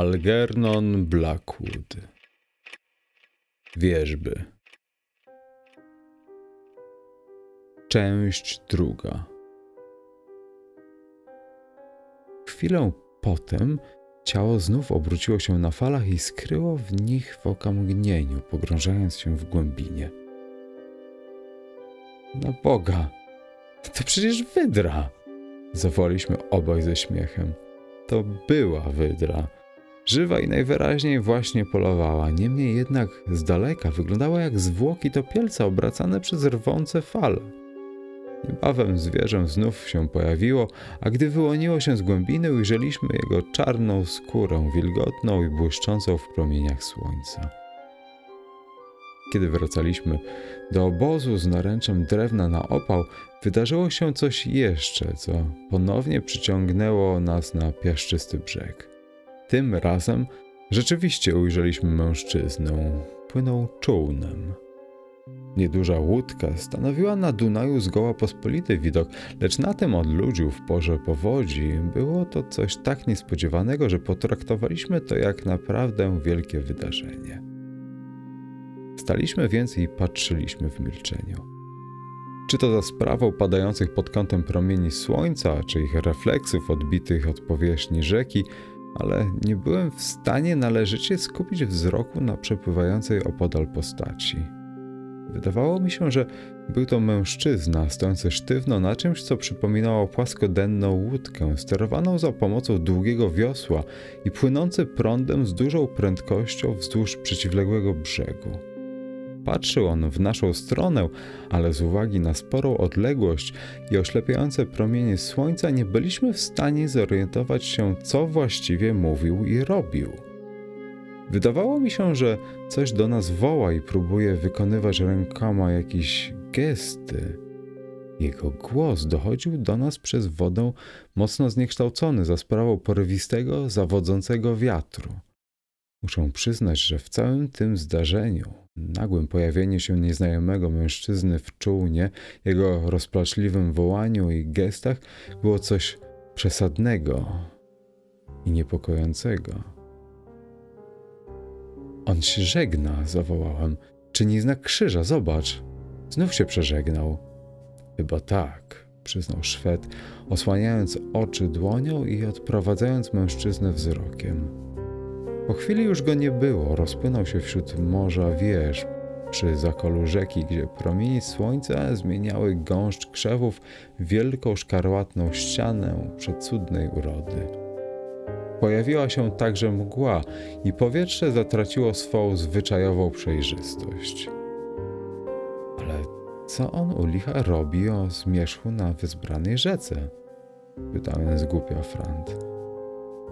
Algernon Blackwood. Wierzby. Część druga. Chwilę potem ciało znów obróciło się na falach i skryło w nich w okamgnieniu, pogrążając się w głębinie. Na Boga! To przecież wydra! Zawołaliśmy obaj ze śmiechem. To była wydra Żywa i najwyraźniej właśnie polowała, niemniej jednak z daleka wyglądała jak zwłoki topielca obracane przez rwące fale. Niebawem zwierzę znów się pojawiło, a gdy wyłoniło się z głębiny, ujrzeliśmy jego czarną skórę, wilgotną i błyszczącą w promieniach słońca. Kiedy wracaliśmy do obozu z naręczem drewna na opał, wydarzyło się coś jeszcze, co ponownie przyciągnęło nas na piaszczysty brzeg tym razem rzeczywiście ujrzeliśmy mężczyznę. Płynął czółnem. Nieduża łódka stanowiła na Dunaju zgoła pospolity widok, lecz na tym odludziu w porze powodzi było to coś tak niespodziewanego, że potraktowaliśmy to jak naprawdę wielkie wydarzenie. Staliśmy więc i patrzyliśmy w milczeniu. Czy to za sprawą padających pod kątem promieni słońca, czy ich refleksów odbitych od powierzchni rzeki, ale nie byłem w stanie należycie skupić wzroku na przepływającej opodal postaci. Wydawało mi się, że był to mężczyzna stojący sztywno na czymś, co przypominało płaskodenną łódkę, sterowaną za pomocą długiego wiosła i płynący prądem z dużą prędkością wzdłuż przeciwległego brzegu. Patrzył on w naszą stronę, ale z uwagi na sporą odległość i oślepiające promienie słońca nie byliśmy w stanie zorientować się, co właściwie mówił i robił. Wydawało mi się, że coś do nas woła i próbuje wykonywać rękoma jakieś gesty. Jego głos dochodził do nas przez wodę mocno zniekształcony za sprawą porywistego, zawodzącego wiatru. Muszę przyznać, że w całym tym zdarzeniu, nagłym pojawieniu się nieznajomego mężczyzny w czółnie, jego rozpaczliwym wołaniu i gestach było coś przesadnego i niepokojącego. On się żegna, zawołałem. Czyni znak krzyża, zobacz. Znów się przeżegnał. Chyba tak, przyznał Szwed, osłaniając oczy dłonią i odprowadzając mężczyznę wzrokiem. Po chwili już go nie było, rozpłynął się wśród morza wież, przy zakolu rzeki, gdzie promienie słońca zmieniały gąszcz krzewów w wielką szkarłatną ścianę przecudnej urody. Pojawiła się także mgła i powietrze zatraciło swą zwyczajową przejrzystość. Ale co on u licha robi o zmierzchu na wyzbranej rzece? Pytałem zgłupia Frant.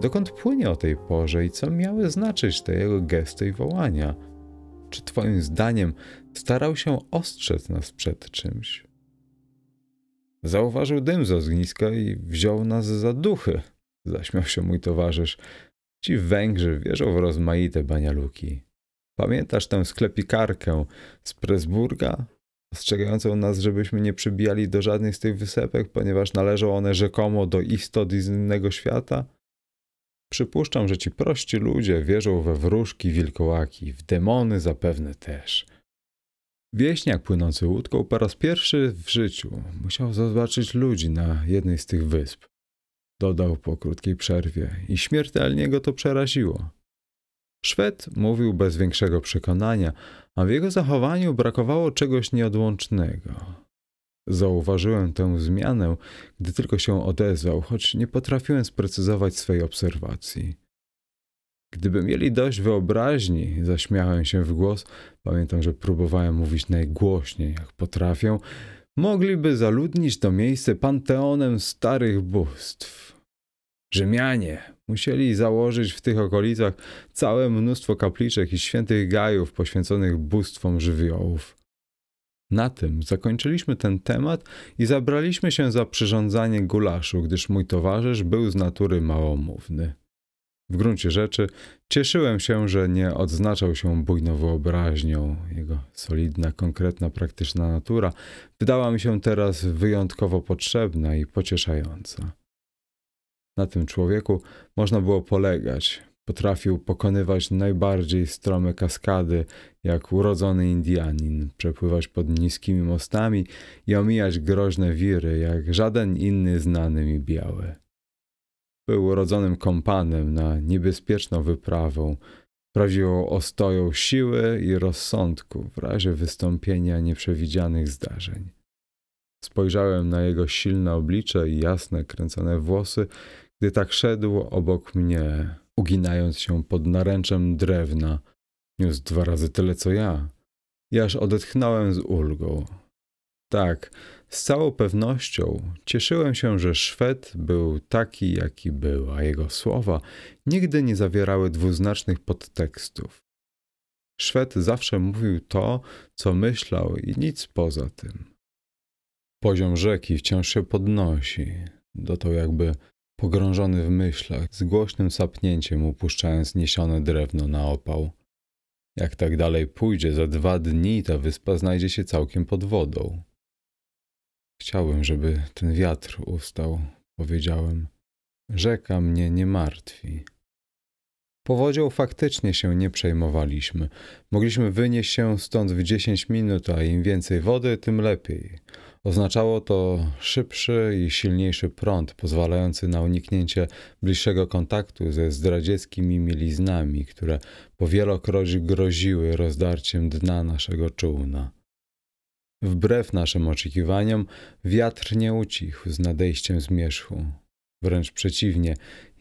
Dokąd płynie o tej porze i co miały znaczyć te jego gesty i wołania? Czy twoim zdaniem starał się ostrzec nas przed czymś? Zauważył dym z ogniska i wziął nas za duchy, zaśmiał się mój towarzysz. Ci Węgrzy wierzą w rozmaite banialuki. Pamiętasz tę sklepikarkę z Presburga, ostrzegającą nas, żebyśmy nie przybijali do żadnej z tych wysepek, ponieważ należą one rzekomo do istot z innego świata? Przypuszczam, że ci prości ludzie wierzą we wróżki, wilkołaki, w demony zapewne też. Wieśniak płynący łódką po raz pierwszy w życiu musiał zobaczyć ludzi na jednej z tych wysp. Dodał po krótkiej przerwie i śmiertelnie go to przeraziło. Szwed mówił bez większego przekonania, a w jego zachowaniu brakowało czegoś nieodłącznego. Zauważyłem tę zmianę, gdy tylko się odezwał, choć nie potrafiłem sprecyzować swej obserwacji. Gdyby mieli dość wyobraźni, zaśmiałem się w głos, pamiętam, że próbowałem mówić najgłośniej, jak potrafię, mogliby zaludnić to miejsce panteonem starych bóstw. Rzymianie musieli założyć w tych okolicach całe mnóstwo kapliczek i świętych gajów poświęconych bóstwom żywiołów. Na tym zakończyliśmy ten temat i zabraliśmy się za przyrządzanie gulaszu, gdyż mój towarzysz był z natury małomówny. W gruncie rzeczy cieszyłem się, że nie odznaczał się bujną wyobraźnią. Jego solidna, konkretna, praktyczna natura wydała mi się teraz wyjątkowo potrzebna i pocieszająca. Na tym człowieku można było polegać. Potrafił pokonywać najbardziej strome kaskady, jak urodzony Indianin, przepływać pod niskimi mostami i omijać groźne wiry, jak żaden inny znany mi biały. Był urodzonym kompanem na niebezpieczną wyprawę, prawdziwą ostoją siły i rozsądku w razie wystąpienia nieprzewidzianych zdarzeń. Spojrzałem na jego silne oblicze i jasne, kręcone włosy, gdy tak szedł obok mnie, uginając się pod naręczem drewna. Niósł dwa razy tyle co ja. Jaż odetchnąłem z ulgą. Tak, z całą pewnością cieszyłem się, że Szwed był taki, jaki był, a jego słowa nigdy nie zawierały dwuznacznych podtekstów. Szwed zawsze mówił to, co myślał i nic poza tym. Poziom rzeki wciąż się podnosi, dotąd jakby pogrążony w myślach, z głośnym sapnięciem upuszczając niesione drewno na opał. Jak tak dalej pójdzie, za dwa dni ta wyspa znajdzie się całkiem pod wodą. Chciałbym, żeby ten wiatr ustał, powiedziałem. Rzeka mnie nie martwi. Powodzią faktycznie się nie przejmowaliśmy. Mogliśmy wynieść się stąd w 10 minut, a im więcej wody, tym lepiej. Oznaczało to szybszy i silniejszy prąd, pozwalający na uniknięcie bliższego kontaktu ze zdradzieckimi miliznami, które po wielokroć groziły rozdarciem dna naszego czółna. Wbrew naszym oczekiwaniom, wiatr nie ucichł z nadejściem zmierzchu. Wręcz przeciwnie,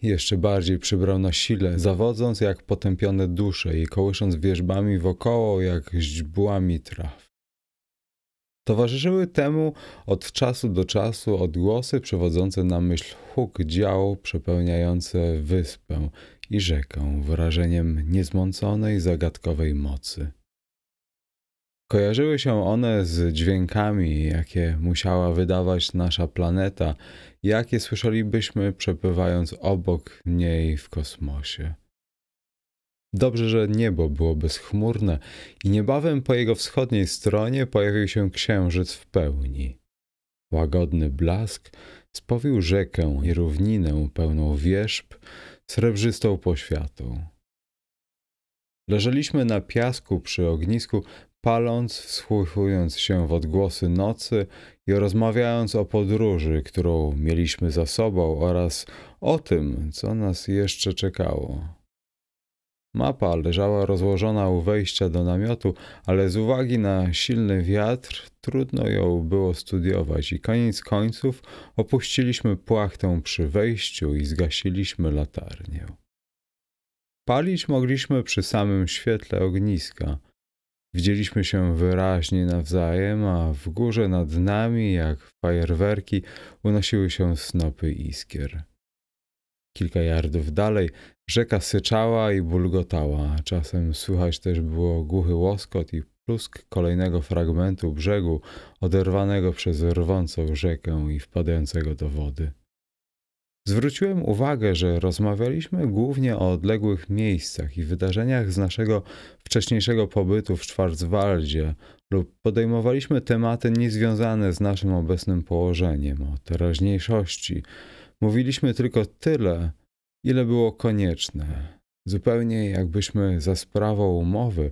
jeszcze bardziej przybrał na sile, zawodząc jak potępione dusze i kołysząc wierzbami wokoło jak źdźbłami traw. Towarzyszyły temu od czasu do czasu odgłosy przewodzące na myśl huk dział przepełniające wyspę i rzekę wrażeniem niezmąconej, zagadkowej mocy. Kojarzyły się one z dźwiękami, jakie musiała wydawać nasza planeta, jakie słyszelibyśmy przepływając obok niej w kosmosie. Dobrze, że niebo było bezchmurne i niebawem po jego wschodniej stronie pojawił się księżyc w pełni. Łagodny blask spowił rzekę i równinę pełną wierzb, srebrzystą poświatą. Leżeliśmy na piasku przy ognisku, paląc, wsłuchując się w odgłosy nocy i rozmawiając o podróży, którą mieliśmy za sobą oraz o tym, co nas jeszcze czekało. Mapa leżała rozłożona u wejścia do namiotu, ale z uwagi na silny wiatr trudno ją było studiować i koniec końców opuściliśmy płachtę przy wejściu i zgasiliśmy latarnię. Palić mogliśmy przy samym świetle ogniska – Widzieliśmy się wyraźnie nawzajem, a w górze nad nami, jak fajerwerki, unosiły się snopy iskier. Kilka jardów dalej rzeka syczała i bulgotała. Czasem słychać też było głuchy łoskot i plusk kolejnego fragmentu brzegu oderwanego przez rwącą rzekę i wpadającego do wody. Zwróciłem uwagę, że rozmawialiśmy głównie o odległych miejscach i wydarzeniach z naszego wcześniejszego pobytu w Schwarzwaldzie lub podejmowaliśmy tematy niezwiązane z naszym obecnym położeniem, o teraźniejszości. Mówiliśmy tylko tyle, ile było konieczne. Zupełnie jakbyśmy za sprawą umowy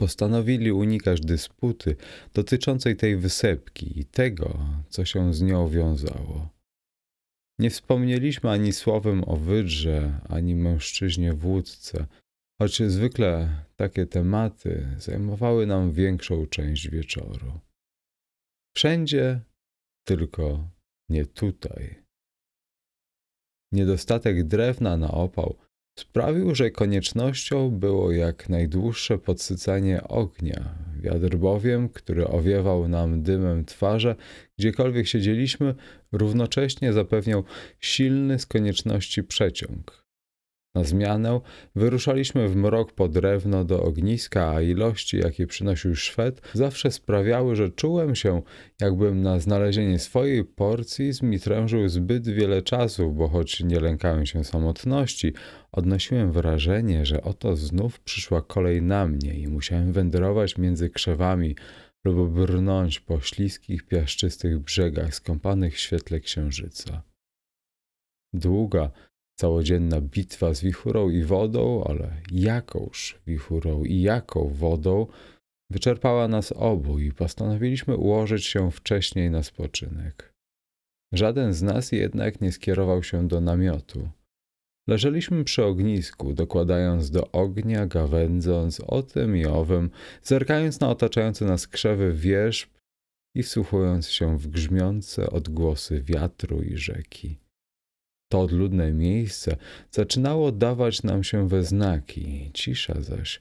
postanowili unikać dysputy dotyczącej tej wysepki i tego, co się z nią wiązało. Nie wspomnieliśmy ani słowem o wydrze, ani mężczyźnie wódce, choć zwykle takie tematy zajmowały nam większą część wieczoru. Wszędzie, tylko nie tutaj. Niedostatek drewna na opał sprawił, że koniecznością było jak najdłuższe podsycanie ognia. Wiatr bowiem, który owiewał nam dymem twarze, gdziekolwiek siedzieliśmy, równocześnie zapewniał silny z konieczności przeciąg. Na zmianę wyruszaliśmy w mrok po drewno do ogniska, a ilości, jakie przynosił Szwed, zawsze sprawiały, że czułem się, jakbym na znalezienie swojej porcji zmitrężył zbyt wiele czasu, bo choć nie lękałem się samotności, odnosiłem wrażenie, że oto znów przyszła kolej na mnie i musiałem wędrować między krzewami lub brnąć po śliskich, piaszczystych brzegach skąpanych w świetle księżyca. Długa, całodzienna bitwa z wichurą i wodą, ale jakąż wichurą i jaką wodą, wyczerpała nas obu i postanowiliśmy ułożyć się wcześniej na spoczynek. Żaden z nas jednak nie skierował się do namiotu. Leżeliśmy przy ognisku, dokładając do ognia, gawędząc o tym i owym, zerkając na otaczające nas krzewy wierzb i wsłuchując się w grzmiące odgłosy wiatru i rzeki. To odludne miejsce zaczynało dawać nam się we znaki. Cisza zaś,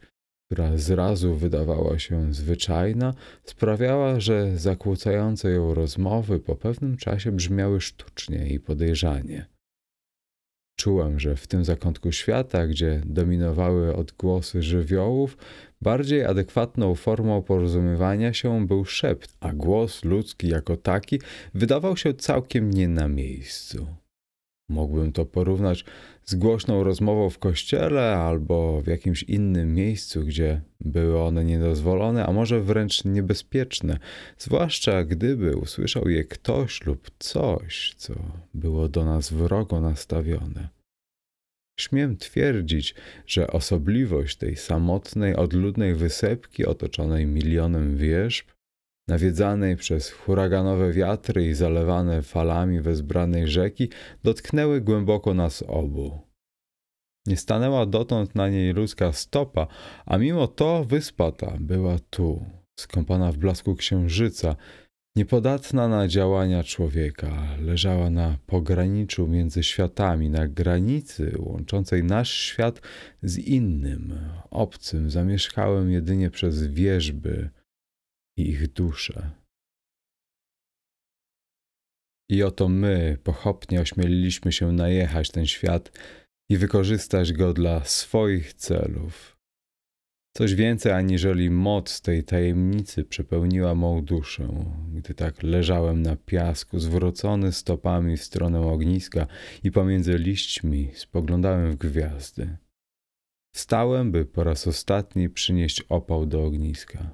która zrazu wydawała się zwyczajna, sprawiała, że zakłócające ją rozmowy po pewnym czasie brzmiały sztucznie i podejrzanie. Czułem, że w tym zakątku świata, gdzie dominowały odgłosy żywiołów, bardziej adekwatną formą porozumiewania się był szept, a głos ludzki jako taki wydawał się całkiem nie na miejscu. Mógłbym to porównać z głośną rozmową w kościele albo w jakimś innym miejscu, gdzie były one niedozwolone, a może wręcz niebezpieczne, zwłaszcza gdyby usłyszał je ktoś lub coś, co było do nas wrogo nastawione. Śmiem twierdzić, że osobliwość tej samotnej, odludnej wysepki otoczonej milionem wierzb nawiedzanej przez huraganowe wiatry i zalewane falami wezbranej rzeki, dotknęły głęboko nas obu. Nie stanęła dotąd na niej ludzka stopa, a mimo to wyspa ta była tu, skąpana w blasku księżyca, niepodatna na działania człowieka, leżała na pograniczu między światami, na granicy łączącej nasz świat z innym, obcym, zamieszkałem jedynie przez wierzby, i ich dusze. I oto my pochopnie ośmieliliśmy się najechać ten świat i wykorzystać go dla swoich celów. Coś więcej aniżeli moc tej tajemnicy przepełniła mą duszę, gdy tak leżałem na piasku, zwrócony stopami w stronę ogniska i pomiędzy liśćmi spoglądałem w gwiazdy. Wstałem, by po raz ostatni przynieść opał do ogniska.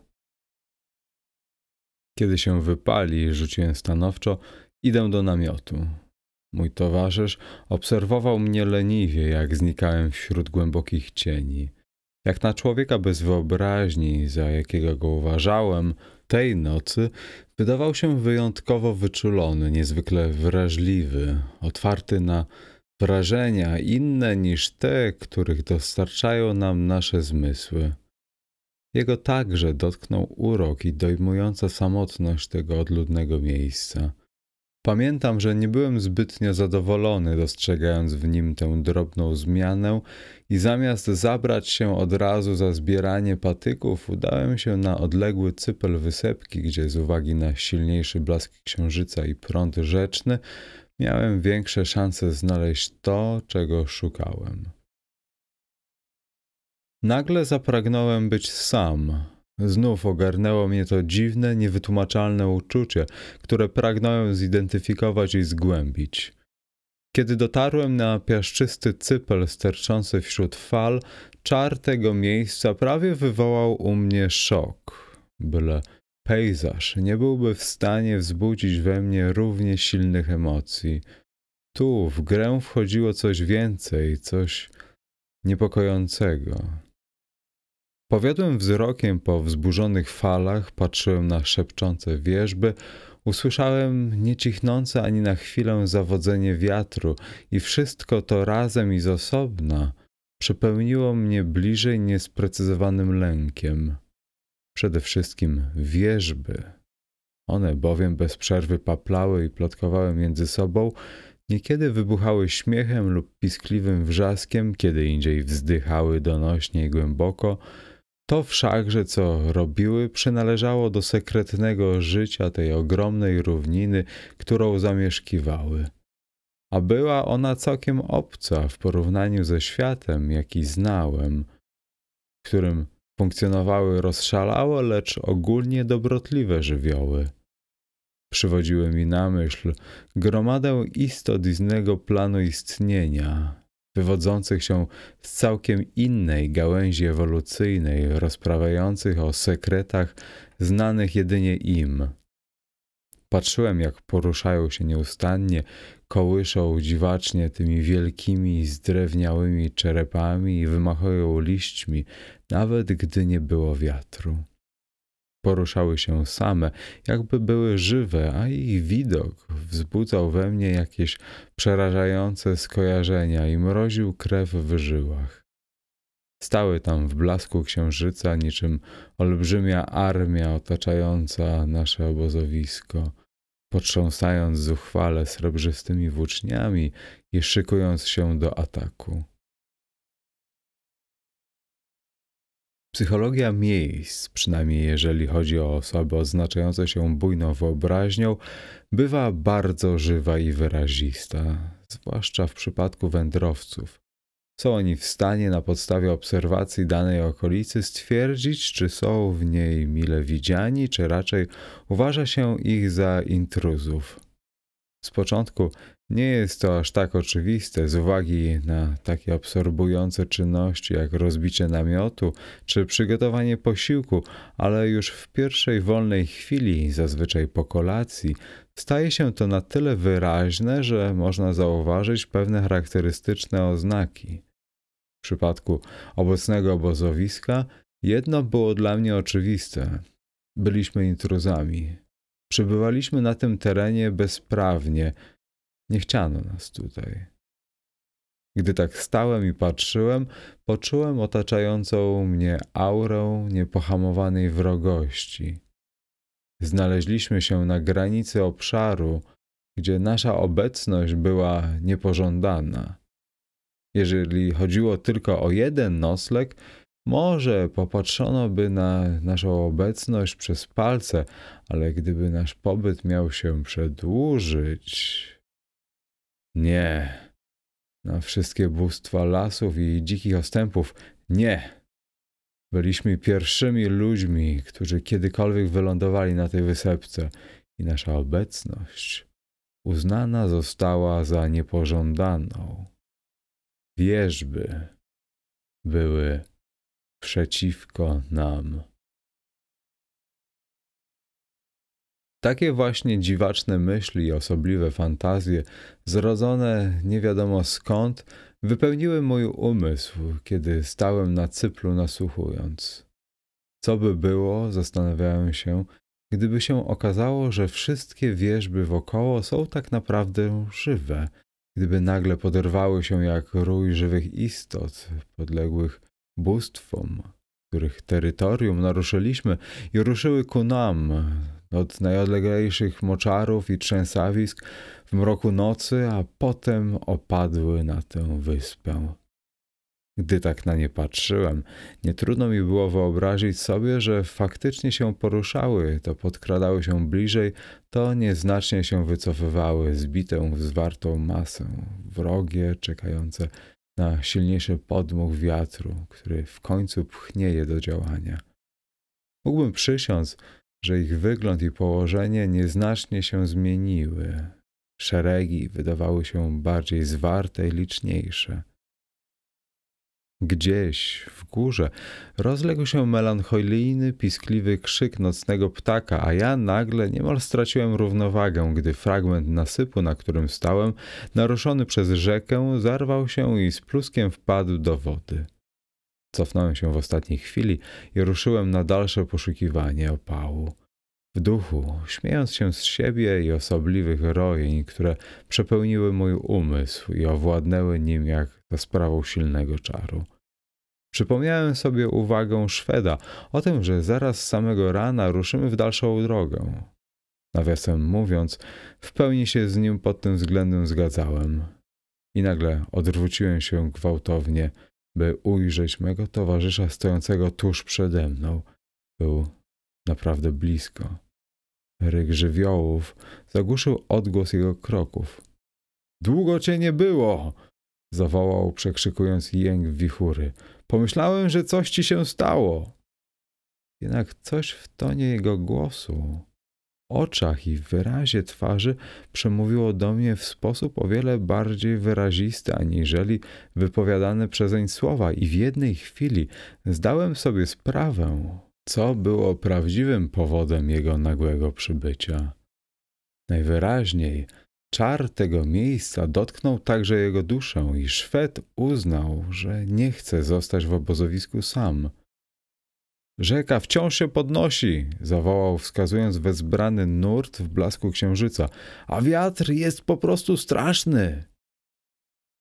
Kiedy się wypali, rzuciłem stanowczo, idę do namiotu. Mój towarzysz obserwował mnie leniwie, jak znikałem wśród głębokich cieni. Jak na człowieka bez wyobraźni, za jakiego go uważałem, tej nocy wydawał się wyjątkowo wyczulony, niezwykle wrażliwy, otwarty na wrażenia inne niż te, których dostarczają nam nasze zmysły. Jego także dotknął urok i dojmująca samotność tego odludnego miejsca. Pamiętam, że nie byłem zbytnio zadowolony, dostrzegając w nim tę drobną zmianę, i zamiast zabrać się od razu za zbieranie patyków, udałem się na odległy cypel wysepki, gdzie z uwagi na silniejszy blask księżyca i prąd rzeczny, miałem większe szanse znaleźć to, czego szukałem. Nagle zapragnąłem być sam. Znów ogarnęło mnie to dziwne, niewytłumaczalne uczucie, które pragnąłem zidentyfikować i zgłębić. Kiedy dotarłem na piaszczysty cypel sterczący wśród fal, czar tego miejsca prawie wywołał u mnie szok. Byle pejzaż nie byłby w stanie wzbudzić we mnie równie silnych emocji. Tu w grę wchodziło coś więcej, coś niepokojącego. Powiodłem wzrokiem po wzburzonych falach, patrzyłem na szepczące wierzby, usłyszałem niecichnące ani na chwilę zawodzenie wiatru i wszystko to razem i z osobna przepełniło mnie bliżej niesprecyzowanym lękiem. Przede wszystkim wierzby. One bowiem bez przerwy paplały i plotkowały między sobą, niekiedy wybuchały śmiechem lub piskliwym wrzaskiem, kiedy indziej wzdychały donośnie i głęboko – to wszakże, co robiły, przynależało do sekretnego życia tej ogromnej równiny, którą zamieszkiwały. A była ona całkiem obca w porównaniu ze światem, jaki znałem, w którym funkcjonowały rozszalałe, lecz ogólnie dobrotliwe żywioły. Przywodziły mi na myśl gromadę istot innego planu istnienia, wywodzących się z całkiem innej gałęzi ewolucyjnej, rozprawiających o sekretach znanych jedynie im. Patrzyłem, jak poruszają się nieustannie, kołyszą dziwacznie tymi wielkimi, zdrewniałymi czerepami i wymachują liśćmi, nawet gdy nie było wiatru poruszały się same, jakby były żywe, a ich widok wzbudzał we mnie jakieś przerażające skojarzenia i mroził krew w żyłach. Stały tam w blasku księżyca niczym olbrzymia armia otaczająca nasze obozowisko, potrząsając zuchwale srebrzystymi włóczniami i szykując się do ataku. Psychologia miejsc, przynajmniej jeżeli chodzi o osoby oznaczające się bujną wyobraźnią, bywa bardzo żywa i wyrazista, zwłaszcza w przypadku wędrowców. Są oni w stanie na podstawie obserwacji danej okolicy stwierdzić, czy są w niej mile widziani, czy raczej uważa się ich za intruzów. Z początku nie jest to aż tak oczywiste z uwagi na takie absorbujące czynności jak rozbicie namiotu czy przygotowanie posiłku, ale już w pierwszej wolnej chwili, zazwyczaj po kolacji, staje się to na tyle wyraźne, że można zauważyć pewne charakterystyczne oznaki. W przypadku obecnego obozowiska jedno było dla mnie oczywiste. Byliśmy intruzami. Przebywaliśmy na tym terenie bezprawnie – nie chciano nas tutaj. Gdy tak stałem i patrzyłem, poczułem otaczającą mnie aurę niepohamowanej wrogości. Znaleźliśmy się na granicy obszaru, gdzie nasza obecność była niepożądana. Jeżeli chodziło tylko o jeden noslek, może popatrzono by na naszą obecność przez palce, ale gdyby nasz pobyt miał się przedłużyć, nie. Na wszystkie bóstwa lasów i dzikich ostępów. Nie. Byliśmy pierwszymi ludźmi, którzy kiedykolwiek wylądowali na tej wysepce i nasza obecność uznana została za niepożądaną. Wierzby były przeciwko nam. Takie właśnie dziwaczne myśli i osobliwe fantazje, zrodzone nie wiadomo skąd, wypełniły mój umysł, kiedy stałem na cyplu nasłuchując. Co by było, zastanawiałem się, gdyby się okazało, że wszystkie wieżby wokoło są tak naprawdę żywe, gdyby nagle poderwały się jak rój żywych istot podległych bóstwom, których terytorium naruszyliśmy i ruszyły ku nam, od najodleglejszych moczarów i trzęsawisk w mroku nocy, a potem opadły na tę wyspę. Gdy tak na nie patrzyłem, nie trudno mi było wyobrazić sobie, że faktycznie się poruszały, to podkradały się bliżej, to nieznacznie się wycofywały, zbitą w zwartą masę, wrogie, czekające na silniejszy podmuch wiatru, który w końcu pchnie je do działania. Mógłbym przysiąc, że ich wygląd i położenie nieznacznie się zmieniły. Szeregi wydawały się bardziej zwarte i liczniejsze. Gdzieś w górze rozległ się melancholijny, piskliwy krzyk nocnego ptaka, a ja nagle niemal straciłem równowagę, gdy fragment nasypu, na którym stałem, naruszony przez rzekę, zarwał się i z pluskiem wpadł do wody. Cofnąłem się w ostatniej chwili i ruszyłem na dalsze poszukiwanie opału. W duchu, śmiejąc się z siebie i osobliwych rojeń, które przepełniły mój umysł i owładnęły nim jak za sprawą silnego czaru. Przypomniałem sobie uwagę Szweda o tym, że zaraz samego rana ruszymy w dalszą drogę. Nawiasem mówiąc, w pełni się z nim pod tym względem zgadzałem. I nagle odwróciłem się gwałtownie, by ujrzeć mego towarzysza stojącego tuż przede mną. Był naprawdę blisko. Ryk żywiołów zagłuszył odgłos jego kroków. Długo cię nie było! zawołał, przekrzykując jęk wichury. Pomyślałem, że coś ci się stało. Jednak coś w tonie jego głosu oczach i wyrazie twarzy przemówiło do mnie w sposób o wiele bardziej wyrazisty aniżeli wypowiadane przezeń słowa i w jednej chwili zdałem sobie sprawę, co było prawdziwym powodem jego nagłego przybycia. Najwyraźniej czar tego miejsca dotknął także jego duszę i Szwed uznał, że nie chce zostać w obozowisku sam – Rzeka wciąż się podnosi, zawołał, wskazując wezbrany nurt w blasku księżyca. A wiatr jest po prostu straszny.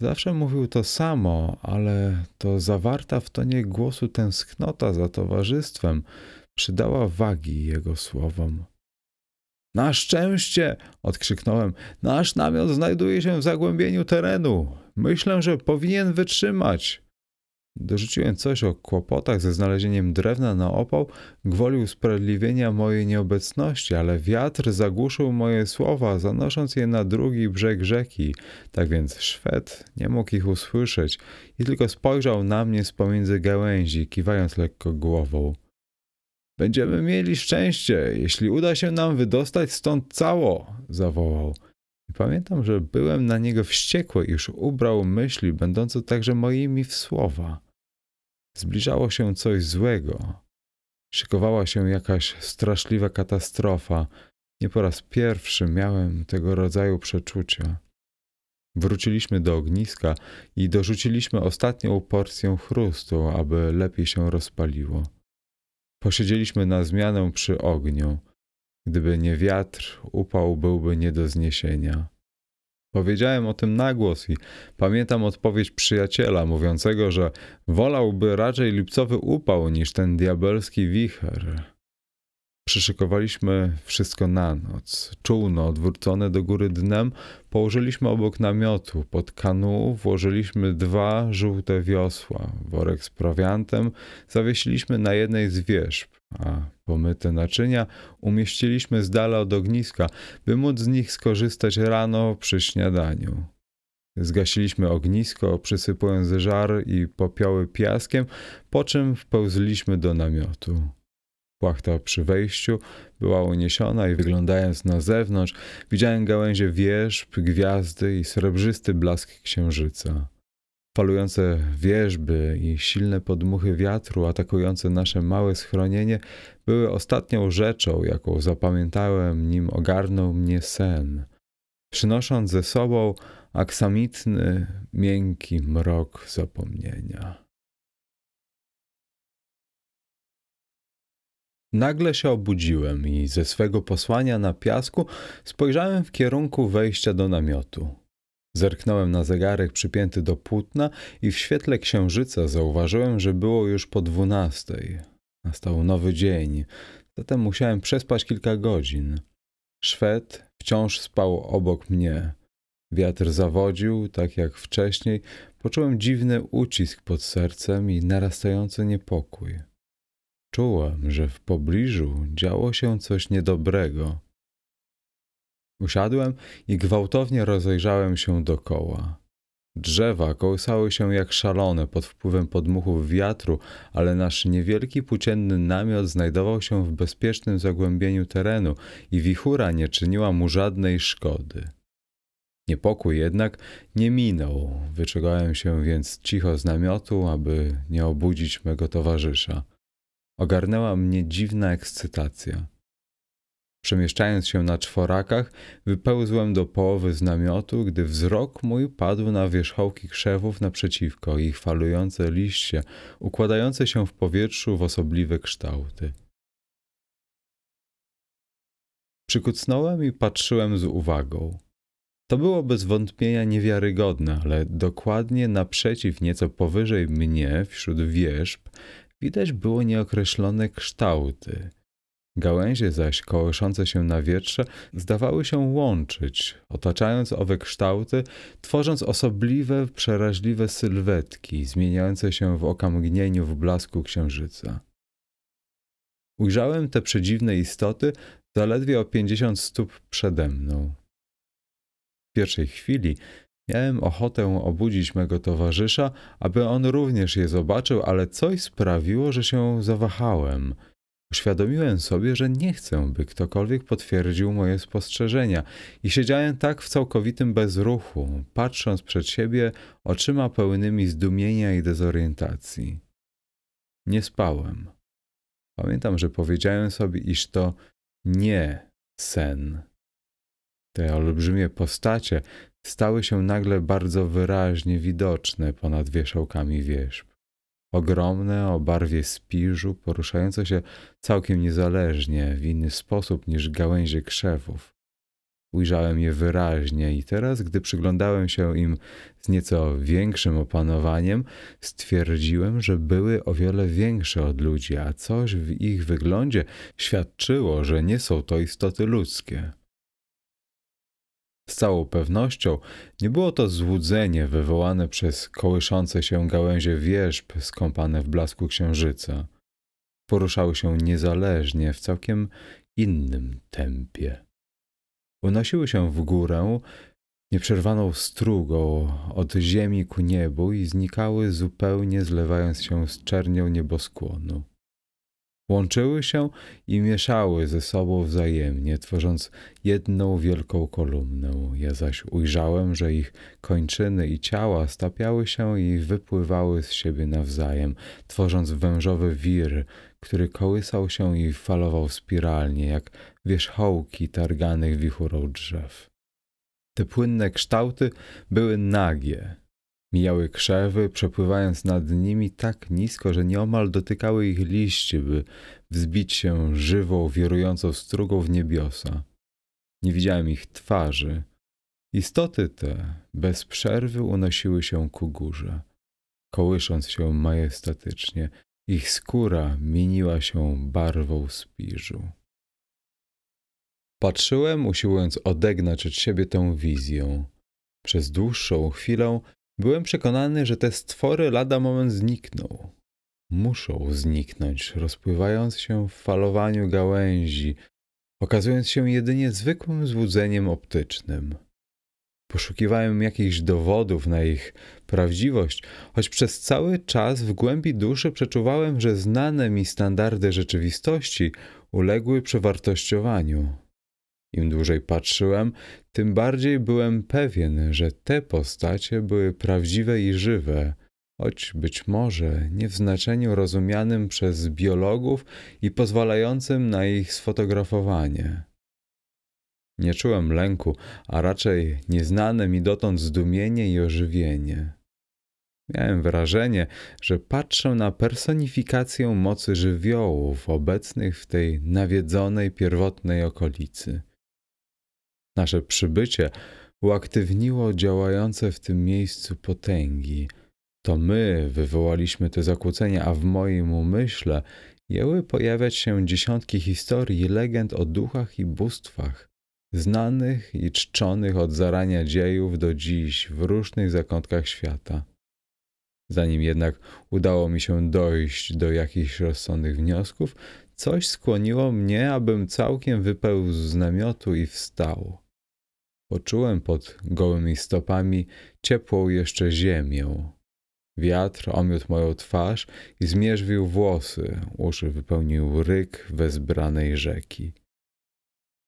Zawsze mówił to samo, ale to zawarta w tonie głosu tęsknota za towarzystwem przydała wagi jego słowom. Na szczęście! odkrzyknąłem. Nasz namiot znajduje się w zagłębieniu terenu. Myślę, że powinien wytrzymać. Dorzuciłem coś o kłopotach ze znalezieniem drewna na opał, gwoli usprawiedliwienia mojej nieobecności, ale wiatr zagłuszył moje słowa, zanosząc je na drugi brzeg rzeki. Tak więc Szwed nie mógł ich usłyszeć i tylko spojrzał na mnie z pomiędzy gałęzi, kiwając lekko głową. Będziemy mieli szczęście, jeśli uda się nam wydostać stąd cało, zawołał. I pamiętam, że byłem na niego wściekły, iż ubrał myśli, będące także moimi w słowa. Zbliżało się coś złego. Szykowała się jakaś straszliwa katastrofa. Nie po raz pierwszy miałem tego rodzaju przeczucia. Wróciliśmy do ogniska i dorzuciliśmy ostatnią porcję chrustu, aby lepiej się rozpaliło. Posiedzieliśmy na zmianę przy ogniu. Gdyby nie wiatr, upał byłby nie do zniesienia. Powiedziałem o tym głos i pamiętam odpowiedź przyjaciela mówiącego, że wolałby raczej lipcowy upał niż ten diabelski wicher. Przyszykowaliśmy wszystko na noc. Czółno odwrócone do góry dnem położyliśmy obok namiotu. Pod kanu włożyliśmy dwa żółte wiosła. Worek z prowiantem zawiesiliśmy na jednej z wierzb, a pomyte naczynia umieściliśmy z dala od ogniska, by móc z nich skorzystać rano przy śniadaniu. Zgasiliśmy ognisko, przysypując żar i popioły piaskiem, po czym wpełzliśmy do namiotu. Płachta przy wejściu była uniesiona i wyglądając na zewnątrz, widziałem gałęzie wierzb, gwiazdy i srebrzysty blask księżyca. Falujące wierzby i silne podmuchy wiatru atakujące nasze małe schronienie były ostatnią rzeczą, jaką zapamiętałem, nim ogarnął mnie sen. Przynosząc ze sobą aksamitny, miękki mrok zapomnienia. Nagle się obudziłem i ze swego posłania na piasku spojrzałem w kierunku wejścia do namiotu. Zerknąłem na zegarek przypięty do płótna i w świetle księżyca zauważyłem, że było już po dwunastej. Nastał nowy dzień, zatem musiałem przespać kilka godzin. Szwed wciąż spał obok mnie. Wiatr zawodził, tak jak wcześniej. Poczułem dziwny ucisk pod sercem i narastający niepokój. Czułem, że w pobliżu działo się coś niedobrego. Usiadłem i gwałtownie rozejrzałem się dokoła. Drzewa kołysały się jak szalone pod wpływem podmuchów wiatru, ale nasz niewielki płócienny namiot znajdował się w bezpiecznym zagłębieniu terenu i wichura nie czyniła mu żadnej szkody. Niepokój jednak nie minął. Wyczekałem się więc cicho z namiotu, aby nie obudzić mego towarzysza. Ogarnęła mnie dziwna ekscytacja. Przemieszczając się na czworakach, wypełzłem do połowy z namiotu, gdy wzrok mój padł na wierzchołki krzewów naprzeciwko i falujące liście, układające się w powietrzu w osobliwe kształty. Przykucnąłem i patrzyłem z uwagą. To było bez wątpienia niewiarygodne, ale dokładnie naprzeciw, nieco powyżej mnie, wśród wierzb, widać było nieokreślone kształty. Gałęzie zaś kołyszące się na wietrze zdawały się łączyć, otaczając owe kształty, tworząc osobliwe, przeraźliwe sylwetki, zmieniające się w okamgnieniu w blasku księżyca. Ujrzałem te przedziwne istoty zaledwie o pięćdziesiąt stóp przede mną. W pierwszej chwili Miałem ochotę obudzić mego towarzysza, aby on również je zobaczył, ale coś sprawiło, że się zawahałem. Uświadomiłem sobie, że nie chcę, by ktokolwiek potwierdził moje spostrzeżenia i siedziałem tak w całkowitym bezruchu, patrząc przed siebie oczyma pełnymi zdumienia i dezorientacji. Nie spałem. Pamiętam, że powiedziałem sobie, iż to nie sen. Te olbrzymie postacie stały się nagle bardzo wyraźnie widoczne ponad wieszałkami wierzb. Ogromne, o barwie spiżu, poruszające się całkiem niezależnie, w inny sposób niż gałęzie krzewów. Ujrzałem je wyraźnie i teraz, gdy przyglądałem się im z nieco większym opanowaniem, stwierdziłem, że były o wiele większe od ludzi, a coś w ich wyglądzie świadczyło, że nie są to istoty ludzkie. Z całą pewnością nie było to złudzenie wywołane przez kołyszące się gałęzie wierzb skąpane w blasku księżyca. Poruszały się niezależnie, w całkiem innym tempie. Unosiły się w górę, nieprzerwaną strugą od ziemi ku niebu i znikały zupełnie zlewając się z czernią nieboskłonu. Łączyły się i mieszały ze sobą wzajemnie, tworząc jedną wielką kolumnę. Ja zaś ujrzałem, że ich kończyny i ciała stapiały się i wypływały z siebie nawzajem, tworząc wężowy wir, który kołysał się i falował spiralnie, jak wierzchołki targanych wichurą drzew. Te płynne kształty były nagie, Mijały krzewy, przepływając nad nimi tak nisko, że nieomal dotykały ich liści, by wzbić się żywą, wierującą strugą w niebiosa. Nie widziałem ich twarzy. Istoty te bez przerwy unosiły się ku górze, kołysząc się majestatycznie. Ich skóra mieniła się barwą spiżu. Patrzyłem, usiłując odegnać od siebie tę wizję. Przez dłuższą chwilę Byłem przekonany, że te stwory lada moment znikną. Muszą zniknąć, rozpływając się w falowaniu gałęzi, okazując się jedynie zwykłym złudzeniem optycznym. Poszukiwałem jakichś dowodów na ich prawdziwość, choć przez cały czas w głębi duszy przeczuwałem, że znane mi standardy rzeczywistości uległy przewartościowaniu. Im dłużej patrzyłem, tym bardziej byłem pewien, że te postacie były prawdziwe i żywe, choć być może nie w znaczeniu rozumianym przez biologów i pozwalającym na ich sfotografowanie. Nie czułem lęku, a raczej nieznane mi dotąd zdumienie i ożywienie. Miałem wrażenie, że patrzę na personifikację mocy żywiołów obecnych w tej nawiedzonej pierwotnej okolicy. Nasze przybycie uaktywniło działające w tym miejscu potęgi. To my wywołaliśmy te zakłócenia, a w moim umyśle jęły pojawiać się dziesiątki historii legend o duchach i bóstwach, znanych i czczonych od zarania dziejów do dziś w różnych zakątkach świata. Zanim jednak udało mi się dojść do jakichś rozsądnych wniosków, coś skłoniło mnie, abym całkiem wypełzł z namiotu i wstał. Poczułem pod gołymi stopami ciepłą jeszcze ziemię. Wiatr omiótł moją twarz i zmierzwił włosy, uszy wypełnił ryk wezbranej rzeki.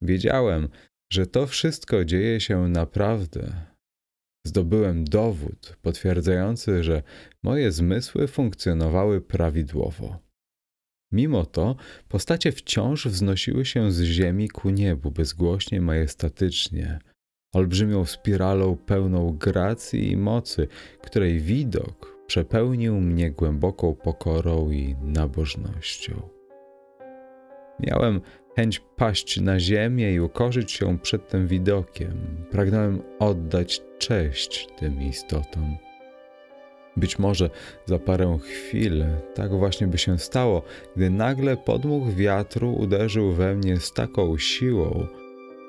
Wiedziałem, że to wszystko dzieje się naprawdę. Zdobyłem dowód potwierdzający, że moje zmysły funkcjonowały prawidłowo. Mimo to postacie wciąż wznosiły się z ziemi ku niebu bezgłośnie, majestatycznie – olbrzymią spiralą pełną gracji i mocy, której widok przepełnił mnie głęboką pokorą i nabożnością. Miałem chęć paść na ziemię i ukorzyć się przed tym widokiem. Pragnąłem oddać cześć tym istotom. Być może za parę chwil tak właśnie by się stało, gdy nagle podmuch wiatru uderzył we mnie z taką siłą,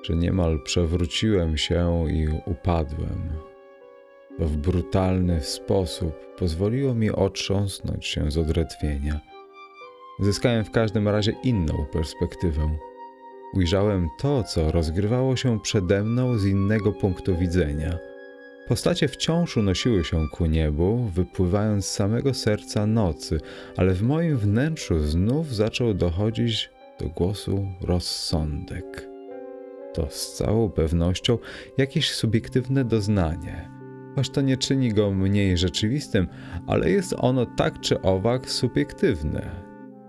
że niemal przewróciłem się i upadłem. To w brutalny sposób pozwoliło mi otrząsnąć się z odretwienia. Zyskałem w każdym razie inną perspektywę. Ujrzałem to, co rozgrywało się przede mną z innego punktu widzenia. Postacie wciąż unosiły się ku niebu, wypływając z samego serca nocy, ale w moim wnętrzu znów zaczął dochodzić do głosu rozsądek to z całą pewnością jakieś subiektywne doznanie. Choć to nie czyni go mniej rzeczywistym, ale jest ono tak czy owak subiektywne.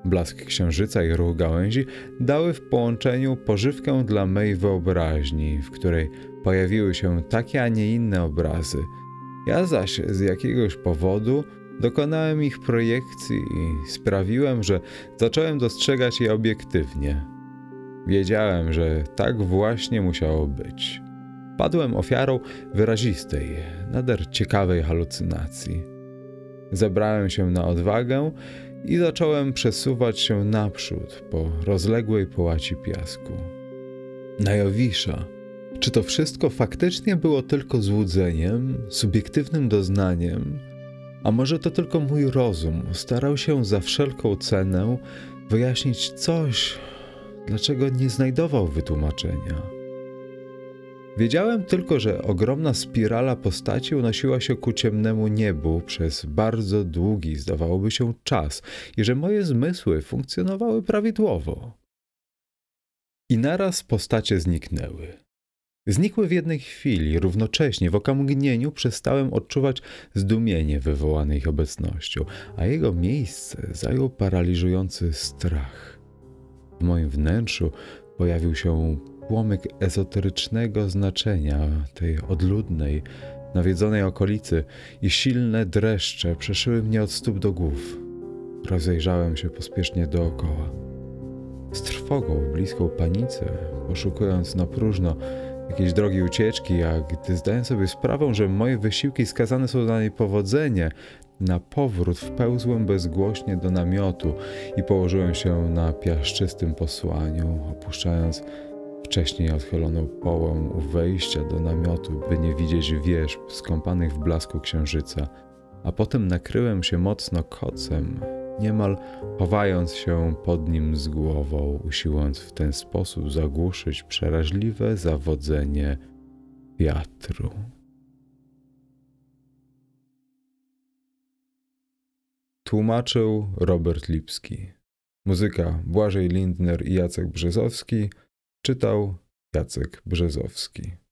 Blask księżyca i ruch gałęzi dały w połączeniu pożywkę dla mej wyobraźni, w której pojawiły się takie, a nie inne obrazy. Ja zaś z jakiegoś powodu dokonałem ich projekcji i sprawiłem, że zacząłem dostrzegać je obiektywnie. Wiedziałem, że tak właśnie musiało być. Padłem ofiarą wyrazistej, nader ciekawej halucynacji. Zebrałem się na odwagę i zacząłem przesuwać się naprzód po rozległej połaci piasku. Najowisza, czy to wszystko faktycznie było tylko złudzeniem, subiektywnym doznaniem, a może to tylko mój rozum starał się za wszelką cenę wyjaśnić coś, dlaczego nie znajdował wytłumaczenia. Wiedziałem tylko, że ogromna spirala postaci unosiła się ku ciemnemu niebu przez bardzo długi, zdawałoby się, czas i że moje zmysły funkcjonowały prawidłowo. I naraz postacie zniknęły. Znikły w jednej chwili, równocześnie, w okamgnieniu przestałem odczuwać zdumienie wywołane ich obecnością, a jego miejsce zajął paraliżujący strach. W moim wnętrzu pojawił się płomyk ezoterycznego znaczenia tej odludnej, nawiedzonej okolicy i silne dreszcze przeszyły mnie od stóp do głów. Rozejrzałem się pospiesznie dookoła. Z trwogą, bliską panice, poszukując na próżno jakiejś drogi ucieczki, a gdy zdaję sobie sprawę, że moje wysiłki skazane są na niepowodzenie, na powrót wpełzłem bezgłośnie do namiotu i położyłem się na piaszczystym posłaniu, opuszczając wcześniej odchyloną połę u wejścia do namiotu, by nie widzieć wierzb skąpanych w blasku księżyca, a potem nakryłem się mocno kocem, niemal chowając się pod nim z głową, usiłując w ten sposób zagłuszyć przeraźliwe zawodzenie wiatru. Tłumaczył Robert Lipski. Muzyka Błażej Lindner i Jacek Brzezowski. Czytał Jacek Brzezowski.